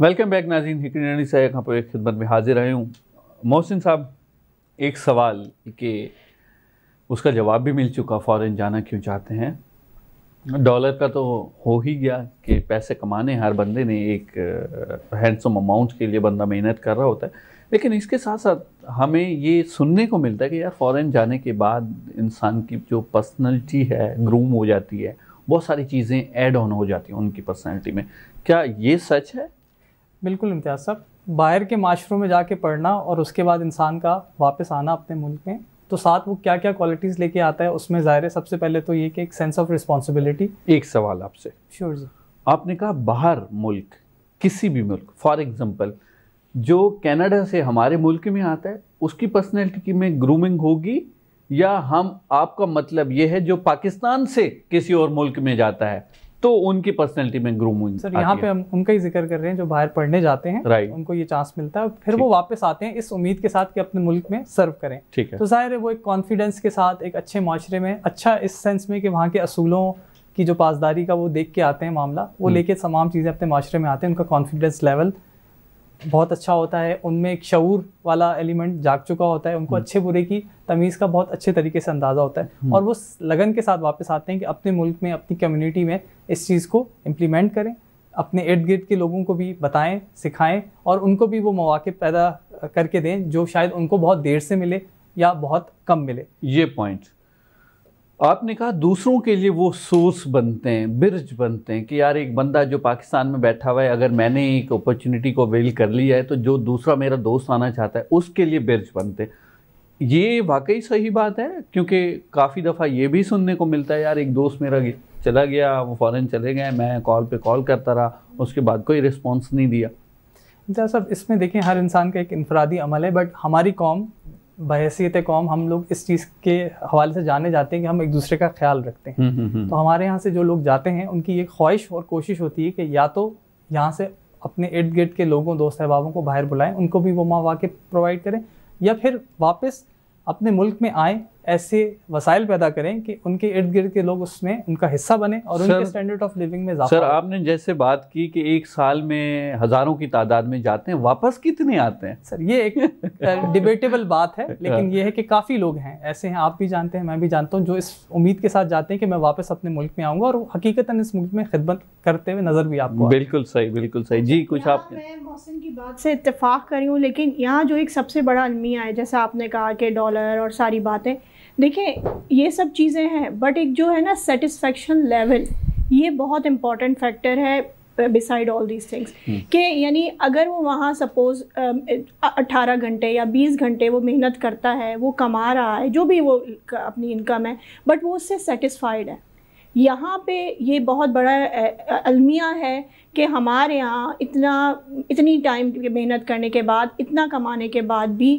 Welcome back नाजीन हिकड़ी साहब पर एक ख़िदमत में हाज़िर हूँ मोहसिन साहब एक सवाल के उसका जवाब भी मिल चुका फॉरेन जाना क्यों चाहते हैं डॉलर का तो हो ही गया कि पैसे कमाने हर बंदे ने एक हैंडसम अमाउंट के लिए बंदा मेहनत कर रहा होता है लेकिन इसके साथ साथ हमें ये सुनने को मिलता है कि यार फॉरेन जाने के बाद इंसान की जो पर्सनैलिटी है ग्रूम हो जाती है बहुत सारी चीज़ें ऐड ऑन हो जाती हैं उनकी पर्सनैलिटी में क्या ये सच है बिल्कुल इम्तियाज़ साहब बाहर के माशरों में जाके पढ़ना और उसके बाद इंसान का वापस आना अपने मुल्क में तो साथ वो क्या क्या क्वालिटीज़ लेके आता है उसमें ज़ाहिर है सबसे पहले तो ये कि एक सेंस ऑफ रिस्पॉन्सिबिलिटी एक सवाल आपसे श्योर जी आपने कहा बाहर मुल्क किसी भी मुल्क फॉर एग्ज़ाम्पल जो कनाडा से हमारे मुल्क में आता है उसकी पर्सनैलिटी में ग्रूमिंग होगी या हम आपका मतलब ये है जो पाकिस्तान से किसी और मुल्क में जाता है तो उनकी पर्सनैलिटी में ग्रूम हुई सर यहाँ पे हम उनका ही जिक्र कर रहे हैं जो बाहर पढ़ने जाते हैं राइट उनको ये चांस मिलता है फिर वो वापस आते हैं इस उम्मीद के साथ कि अपने मुल्क में सर्व करें ठीक है तो जाहिर है वो एक कॉन्फिडेंस के साथ एक अच्छे माशरे में अच्छा इस सेंस में कि वहाँ के असूलों की जो पासदारी का वो देख के आते हैं मामला वो हम्म। लेके तमाम चीज़ें अपने माशरे में आते हैं उनका कॉन्फिडेंस लेवल बहुत अच्छा होता है उनमें एक शूर वाला एलिमेंट जाग चुका होता है उनको हम्म। अच्छे बुरे की तमीज़ का बहुत अच्छे तरीके से अंदाज़ा होता है हम्म। और वो लगन के साथ वापस आते हैं कि अपने मुल्क में अपनी कम्युनिटी में इस चीज़ को इम्प्लीमेंट करें अपने इर्द गिर्द के लोगों को भी बताएं सिखाएं और उनको भी वो मौाक़ पैदा करके दें जो शायद उनको बहुत देर से मिले या बहुत कम मिले ये पॉइंट आपने कहा दूसरों के लिए वो सोर्स बनते हैं ब्रिज बनते हैं कि यार एक बंदा जो पाकिस्तान में बैठा हुआ है अगर मैंने एक अपॉर्चुनिटी को अवेल कर लिया है तो जो दूसरा मेरा दोस्त आना चाहता है उसके लिए ब्रिज बनते हैं ये वाकई सही बात है क्योंकि काफ़ी दफ़ा ये भी सुनने को मिलता है यार एक दोस्त मेरा चला गया वो फ़ौरन चले गए मैं कॉल पर कॉल करता रहा उसके बाद कोई रिस्पॉन्स नहीं दिया जैसा इसमें देखें हर इंसान का एक इनफरादी अमल है बट हमारी कॉम बहसीत कौम हम लोग इस चीज़ के हवाले से जाने जाते हैं कि हम एक दूसरे का ख्याल रखते हैं हम्म, हम्म, हम्म। तो हमारे यहाँ से जो लोग जाते हैं उनकी ये ख्वाहिश और कोशिश होती है कि या तो यहाँ से अपने इर्द गिर्द के लोगों दोस्त अहबाबों को बाहर बुलाएं उनको भी वो माँ वाक़ प्रोवाइड करें या फिर वापस अपने मुल्क में आएँ ऐसे वसाइल पैदा करें कि उनके इर्द गिर्द के लोग उसमें उनका हिस्सा बने और सर, उनके स्टैंडर्ड ऑफ लिविंग में सर आपने जैसे बात की कि एक साल में हज़ारों की तादाद में जाते हैं वापस कितने आते हैं सर ये एक डिबेटेबल बात है हाँ। लेकिन ये है कि काफ़ी लोग हैं ऐसे हैं आप भी जानते हैं मैं भी जानता हूँ जो इस उम्मीद के साथ जाते हैं कि मैं वापस अपने मुल्क में आऊँगा और हकीकता इस मुल्क में खिदमत करते हुए नज़र भी आपको बिल्कुल सही बिल्कुल सही जी कुछ आप मौसम की बात से इतफाक़ करी हूँ लेकिन यहाँ जो एक सबसे बड़ा अलमिया है जैसे आपने कहा कि डॉलर और सारी बातें देखिए ये सब चीज़ें हैं बट एक जो है ना सेटिस्फेक्शन लेवल ये बहुत इम्पॉर्टेंट फैक्टर है बिसाइड ऑल दीज थिंग्स कि यानी अगर वो वहाँ सपोज um, अट्ठारह घंटे या बीस घंटे वो मेहनत करता है वो कमा रहा है जो भी वो अपनी इनकम है बट वो उससे सेटिस्फाइड है यहाँ पे ये बहुत बड़ा अलमिया है कि हमारे यहाँ इतना इतनी टाइम मेहनत करने के बाद इतना कमाने के बाद भी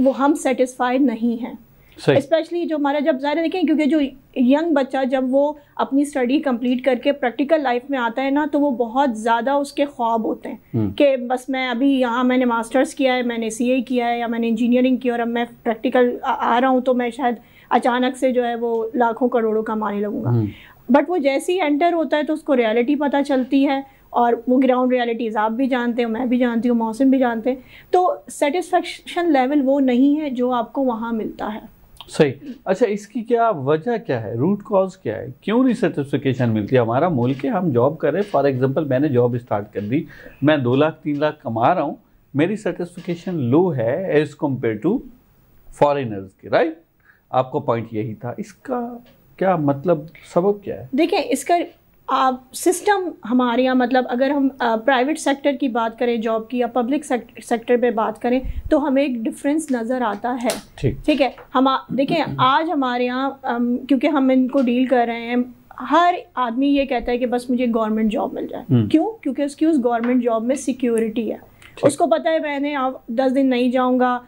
वो हम सेटिस्फाइड नहीं हैं स्पेशली जो हमारा जब ज़ाहिर देखें क्योंकि जो यंग बच्चा जब वो अपनी स्टडी कंप्लीट करके प्रैक्टिकल लाइफ में आता है ना तो वो बहुत ज़्यादा उसके ख्वाब होते हैं हम्म। कि बस मैं अभी यहाँ मैंने मास्टर्स किया है मैंने सी किया है या मैंने इंजीनियरिंग की और अब मैं प्रैक्टिकल आ, आ रहा हूँ तो मैं शायद अचानक से जो है वो लाखों करोड़ों कमाने लगूंगा बट हम्म। वो जैसे ही एंटर होता है तो उसको रियलिटी पता चलती है और वो ग्राउंड रियलिटीज़ आप भी जानते हो मैं भी जानती हूँ मौसम भी जानते हैं तो सेटिस्फेक्शन लेवल वो नहीं है जो आपको वहाँ मिलता है सही अच्छा इसकी क्या वजह क्या है रूट कॉज क्या है क्यों नहीं सर्टिफिकेशन मिलती है हमारा मुल्क है हम जॉब करें फॉर एग्जांपल मैंने जॉब स्टार्ट कर दी मैं दो लाख तीन लाख कमा रहा हूँ मेरी सर्टिफिकेशन लो है एज कम्पेयर टू फॉरेनर्स की राइट आपका पॉइंट यही था इसका क्या मतलब सबब क्या है देखिए इसका आप सिस्टम हमारे यहाँ मतलब अगर हम प्राइवेट सेक्टर की बात करें जॉब की या पब्लिक सेक्टर पे बात करें तो हमें एक डिफरेंस नज़र आता है ठीक ठीक है हम देखें आज हमारे यहाँ क्योंकि हम इनको डील कर रहे हैं हर आदमी ये कहता है कि बस मुझे गवर्नमेंट जॉब मिल जाए हम्म। क्यों क्योंकि उसकी उस गवर्नमेंट जॉब में सिक्योरिटी है उसको पता है मैंने आप दस दिन नहीं जाऊँगा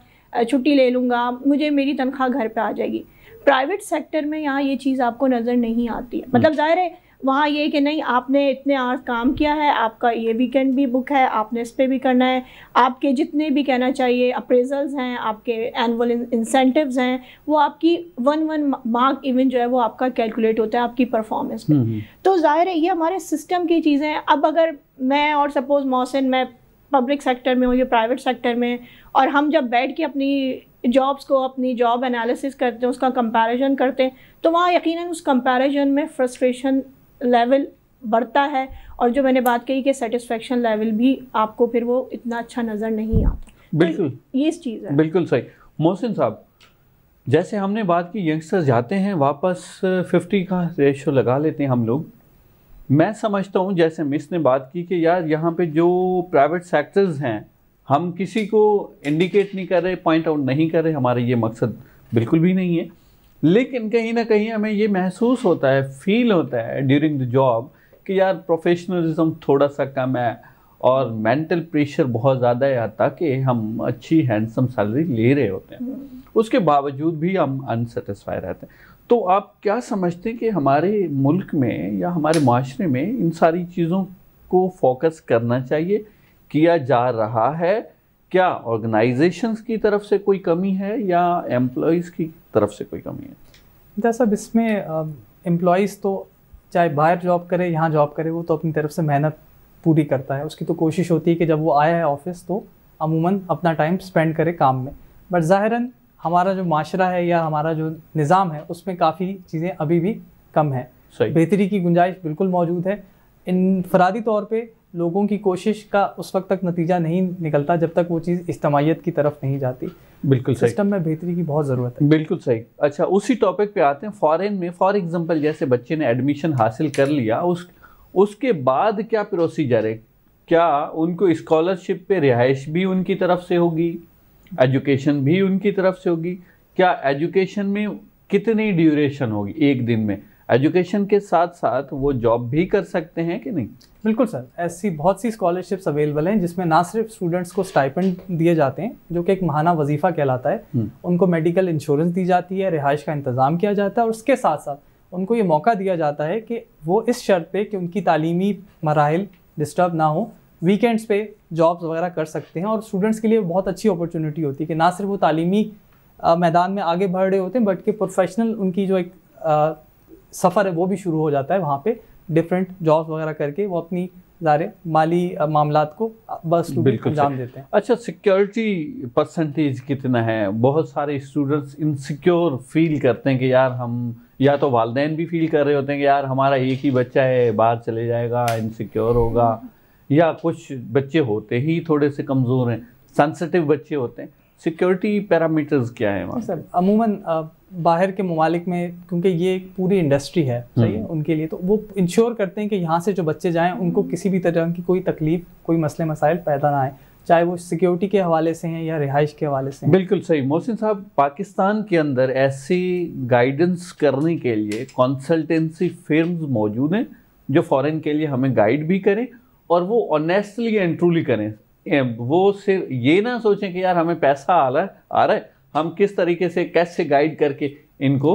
छुट्टी ले लूँगा मुझे मेरी तनख्वाह घर पर आ जाएगी प्राइवेट सेक्टर में यहाँ ये चीज़ आपको नज़र नहीं आती है मतलब हम्म। ज़ाहिर है वहाँ ये कि नहीं आपने इतने आर्स काम किया है आपका ये वीकेंड भी बुक है आपने इस पर भी करना है आपके जितने भी कहना चाहिए अप्रेजल्स हैं आपके एनुअल इंसेंटिवस हैं वो आपकी वन वन मार्क इवन जो है वो आपका कैलकुलेट होता है आपकी परफॉर्मेंस हम्म, में हम्म। तो ज़ाहिर है ये हमारे सिस्टम की चीज़ें हैं अब अगर मैं और सपोज़ मौसन मैं पब्लिक सेक्टर में हूँ या प्राइवेट सेक्टर में और हम जब बैठ के अपनी जॉब्स को अपनी जॉब एनालिसिस करते हैं उसका कंपैरिजन करते हैं तो वहाँ यकीनन उस कंपैरिजन में फ्रस्ट्रेशन लेवल बढ़ता है और जो मैंने बात कही कि सेटिस्फेक्शन लेवल भी आपको फिर वो इतना अच्छा नज़र नहीं आता तो बिल्कुल तो ये इस चीज़ है बिल्कुल सही मोहसिन साहब जैसे हमने बात की यंगस्टर्स जाते हैं वापस फिफ्टी का रेशो लगा लेते हैं हम लोग मैं समझता हूँ जैसे मिस ने बात की कि यार यहाँ पे जो प्राइवेट सेक्टर्स हैं हम किसी को इंडिकेट नहीं कर रहे पॉइंट आउट नहीं कर रहे हमारा ये मकसद बिल्कुल भी नहीं है लेकिन कहीं ना कहीं हमें ये महसूस होता है फील होता है ड्यूरिंग द जॉब कि यार प्रोफेशनलिज्म थोड़ा सा कम है और मेंटल प्रेशर बहुत ज़्यादा है आता कि हम अच्छी हैंडसम सैलरी ले रहे होते हैं हम्म। उसके बावजूद भी हम अनसेटिस्फाई रहते हैं तो आप क्या समझते हैं कि हमारे मुल्क में या हमारे माशरे में इन सारी चीज़ों को फोकस करना चाहिए किया जा रहा है क्या ऑर्गेनाइजेशंस की तरफ से कोई कमी है या एम्प्लॉयज़ की तरफ से कोई कमी है जैसा इसमें एम्प्लॉयज़ तो चाहे बाहर जॉब करे यहाँ जॉब करे वो तो अपनी तरफ से मेहनत पूरी करता है उसकी तो कोशिश होती है कि जब वो आया है ऑफिस तो अमूमन अपना टाइम स्पेंड करे काम में बट ज़ाहिरन हमारा जो माशरा है या हमारा जो निज़ाम है उसमें काफ़ी चीज़ें अभी भी कम है बेहतरी की गुंजाइश बिल्कुल मौजूद है इनफरादी तौर पर लोगों की कोशिश का उस वक्त तक नतीजा नहीं निकलता जब तक वो चीज़ इज्तमाहीत की तरफ नहीं जाती बिल्कुल सही सिस्टम में बेहतरी की बहुत ज़रूरत है बिल्कुल सही अच्छा उसी टॉपिक पे आते हैं फॉरेन में फॉर एग्जांपल जैसे बच्चे ने एडमिशन हासिल कर लिया उस उसके बाद क्या प्रोसीजर है क्या उनको स्कॉलरशिप पे रिहाइश भी उनकी तरफ से होगी एजुकेशन भी उनकी तरफ से होगी क्या एजुकेशन में कितनी ड्यूरेशन होगी एक दिन में एजुकेशन के साथ साथ वो जॉब भी कर सकते हैं कि नहीं बिल्कुल सर ऐसी बहुत सी स्कॉलरशिप्स अवेलेबल हैं जिसमें ना सिर्फ स्टूडेंट्स को स्टाइपेंड दिए जाते हैं जो कि एक महाना वजीफ़ा कहलाता है हम्म। उनको मेडिकल इंश्योरेंस दी जाती है रिहाइश का इंतज़ाम किया जाता है और उसके साथ साथ उनको ये मौका दिया जाता है कि वो इस शर्त पे कि उनकी तालीमी मराहल डिस्टर्ब ना हो वीकेंड्स पे जॉब्स वगैरह कर सकते हैं और स्टूडेंट्स के लिए बहुत अच्छी अपॉर्चुनिटी होती है कि ना सिर्फ वो तालीमी मैदान में आगे बढ़ रहे होते हैं बट कि प्रोफेशनल उनकी जो एक सफ़र है वो भी शुरू हो जाता है वहाँ पे डिफरेंट जॉब्स वगैरह करके वो अपनी सारे माली मामला को बस बिल्कुल जान देते हैं अच्छा सिक्योरिटी परसेंटेज कितना है बहुत सारे स्टूडेंट्स इनसिक्योर फील करते हैं कि यार हम या तो वालदेन भी फील कर रहे होते हैं कि यार हमारा एक ही बच्चा है बाहर चले जाएगा इनसिक्योर होगा या कुछ बच्चे होते ही थोड़े से कमज़ोर हैं सेंसिटिव बच्चे होते हैं सिक्योरिटी पैरामीटर्स क्या है वहाँ सर अमूमन बाहर के ममालिक में क्योंकि ये एक पूरी इंडस्ट्री है हम्म। सही है उनके लिए तो वो इंश्योर करते हैं कि यहाँ से जो बच्चे जाएँ उनको किसी भी तरह की कोई तकलीफ कोई मसले मसाइल पैदा ना आए चाहे वो सिक्योरिटी के हवाले से हैं या रिहाइश के हवाले से बिल्कुल सही मोहसिन साहब पाकिस्तान के अंदर ऐसी गाइडेंस करने के लिए कंसल्टेंसी फर्म्स मौजूद हैं जो फॉरेन के लिए हमें गाइड भी करें और वो ऑनेस्टली एंड ट्रूली करें वो सिर्फ ये ना सोचें कि यार हमें पैसा आ रहा है आ रहा है हम किस तरीके से कैसे गाइड करके इनको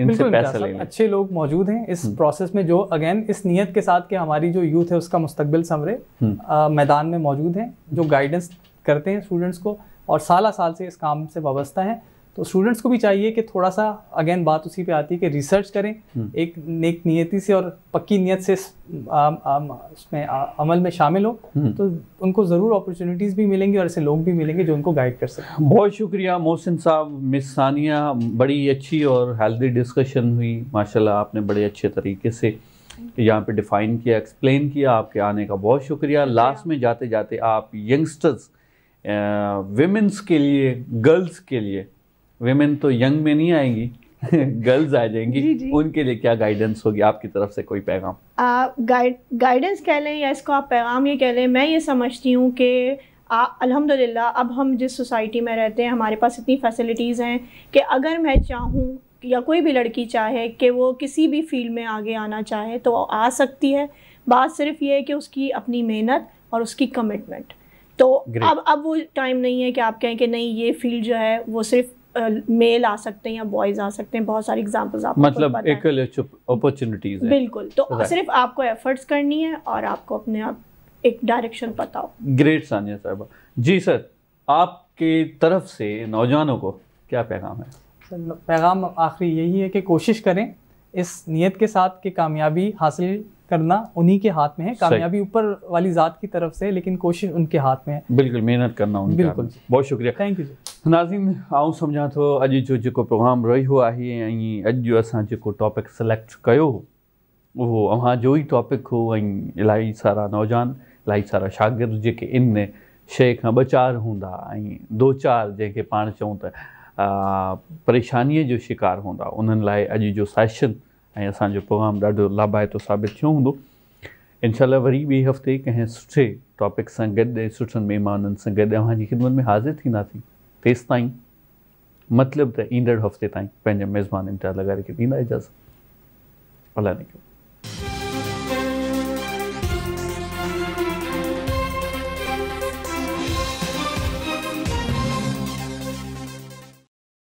इनसे पैसा लेंगे अच्छे लोग मौजूद हैं इस प्रोसेस हम्म। में जो अगेन इस नियत के साथ कि हमारी जो यूथ है उसका मुस्तकबिल समरे हम्म। मैदान में मौजूद हैं जो गाइडेंस करते हैं स्टूडेंट्स को और साल साल से इस काम से वाबस्ता हैं तो स्टूडेंट्स को भी चाहिए कि थोड़ा सा अगेन बात उसी पे आती है कि रिसर्च करें हम्म। एक नेक नियति से और पक्की नियत से उसमें अमल में शामिल हो हम्म। तो उनको ज़रूर अपॉर्चुनिटीज़ भी मिलेंगी और ऐसे लोग भी मिलेंगे जो उनको गाइड कर सकें बहुत शुक्रिया मोहसिन साहब मिस सानिया बड़ी अच्छी और हेल्दी डिस्कशन हुई माशाल्लाह आपने बड़े अच्छे तरीके से यहाँ पे डिफ़ाइन किया एक्सप्लेन किया आपके आने का बहुत शुक्रिया लास्ट में जाते जाते आप यंगस्टर्स वेमेंस के लिए गर्ल्स के लिए वेमेन तो यंग में नहीं आएंगी गर्ल्स आ जाएंगी जी जी। उनके लिए क्या गाइडेंस होगी आपकी तरफ से कोई पैगाम गाइड गाइडेंस कह लें या इसको आप पैगाम ये कह लें मैं ये समझती हूँ कि अल्हम्दुलिल्लाह अब हम जिस सोसाइटी में रहते हैं हमारे पास इतनी फैसिलिटीज़ हैं कि अगर मैं चाहूँ या कोई भी लड़की चाहे कि वो किसी भी फील्ड में आगे आना चाहे तो आ सकती है बात सिर्फ ये है कि उसकी अपनी मेहनत और उसकी कमिटमेंट तो अब अब वो टाइम नहीं है कि आप कहें कि नहीं ये फील्ड जो है वो सिर्फ मेल आ सकते हैं या बॉयज आ सकते हैं बहुत सारे एग्जाम्पल्स आप मतलब अपॉर्चुनिटीज बिल्कुल तो right. सिर्फ आपको एफर्ट्स करनी है और आपको अपने आप एक डायरेक्शन पता हो ग्रेट सानिया साहबा जी सर आपके तरफ से नौजवानों को क्या पैगाम है सर पैगाम आखिरी यही है कि कोशिश करें इस नीयत के साथ कि कामयाबी हासिल करना उन्हीं के हाथ में है कामयाबी ऊपर वाली जात की तरफ से लेकिन कोशिश उनके हाथ में है बिल्कुल मेहनत करना उनके बिल्कुल बहुत शुक्रिया थैंक यू नाज़िम आऊँ समझा तो अज जो जो प्रोग्राम रही हुआ है अज जो असो टॉपिक सिलेक्ट कयो वो अव्हां जो ही टॉपिक हो ऐं इलाही सारा नौजवान इलाही सारा शागिर्द जो इन शे का ब चार हों दो चार जैसे पा चऊं त परेशानी जो शिकार हों उन्हनि अज जो सैशन ऐं असांजो प्रोग्राम ॾाढो लाभाइतो साबित थियो हूंदो इनशाला वरी ॿिए हफ़्ते कंहिं सुठे टॉपिक सां गॾु ऐं सुठनि महिमाननि सां गॾु अव्हांजी ख़िदमत में हाज़िर थींदासीं तेसि ताईं मतिलबु त ईंदड़ हफ़्ते ताईं पंहिंजा मेज़बान इम्तिहान लॻाए रखी ॾींदा इजाज़त अलाह ने